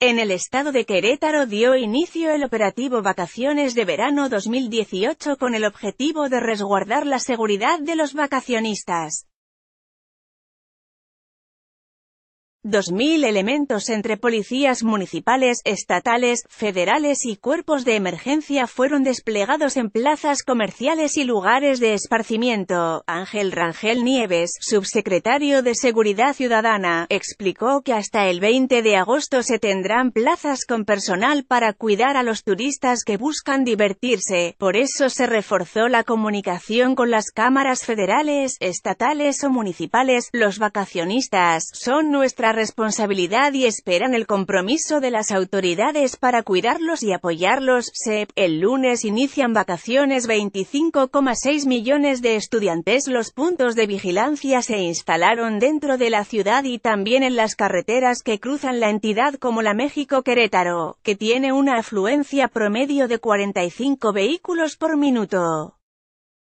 En el estado de Querétaro dio inicio el operativo Vacaciones de Verano 2018 con el objetivo de resguardar la seguridad de los vacacionistas. 2.000 elementos entre policías municipales, estatales, federales y cuerpos de emergencia fueron desplegados en plazas comerciales y lugares de esparcimiento. Ángel Rangel Nieves, subsecretario de Seguridad Ciudadana, explicó que hasta el 20 de agosto se tendrán plazas con personal para cuidar a los turistas que buscan divertirse. Por eso se reforzó la comunicación con las cámaras federales, estatales o municipales. Los vacacionistas son nuestra responsabilidad y esperan el compromiso de las autoridades para cuidarlos y apoyarlos. SEP. El lunes inician vacaciones 25,6 millones de estudiantes. Los puntos de vigilancia se instalaron dentro de la ciudad y también en las carreteras que cruzan la entidad como la México-Querétaro, que tiene una afluencia promedio de 45 vehículos por minuto.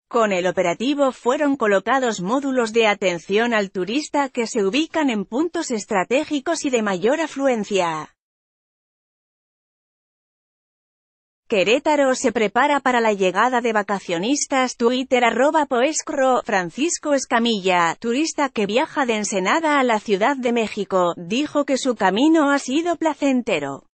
Con el operativo fueron colocados módulos de atención al turista que se ubican en puntos estratégicos y de mayor afluencia. Querétaro se prepara para la llegada de vacacionistas Twitter arroba poescro Francisco Escamilla, turista que viaja de Ensenada a la Ciudad de México, dijo que su camino ha sido placentero.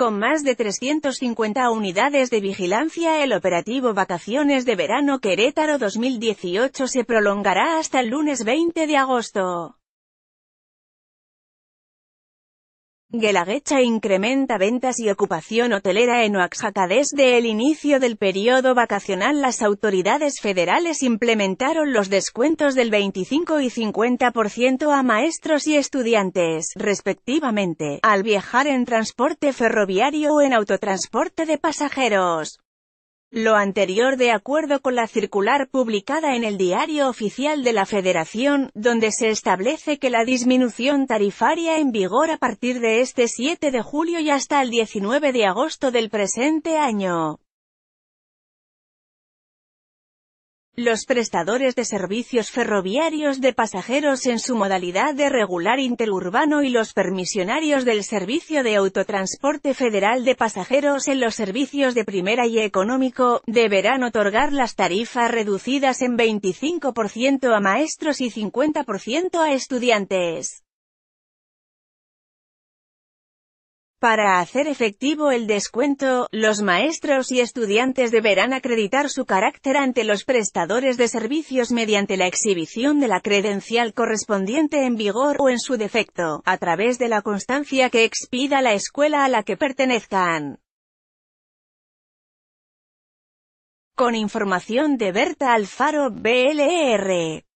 Con más de 350 unidades de vigilancia el operativo Vacaciones de Verano Querétaro 2018 se prolongará hasta el lunes 20 de agosto. Gelaguecha incrementa ventas y ocupación hotelera en Oaxaca desde el inicio del periodo vacacional las autoridades federales implementaron los descuentos del 25 y 50% a maestros y estudiantes, respectivamente, al viajar en transporte ferroviario o en autotransporte de pasajeros. Lo anterior de acuerdo con la circular publicada en el Diario Oficial de la Federación, donde se establece que la disminución tarifaria en vigor a partir de este 7 de julio y hasta el 19 de agosto del presente año. Los prestadores de servicios ferroviarios de pasajeros en su modalidad de regular interurbano y los permisionarios del Servicio de Autotransporte Federal de Pasajeros en los servicios de primera y económico, deberán otorgar las tarifas reducidas en 25% a maestros y 50% a estudiantes. Para hacer efectivo el descuento, los maestros y estudiantes deberán acreditar su carácter ante los prestadores de servicios mediante la exhibición de la credencial correspondiente en vigor o en su defecto, a través de la constancia que expida la escuela a la que pertenezcan. Con información de Berta Alfaro, BLR. E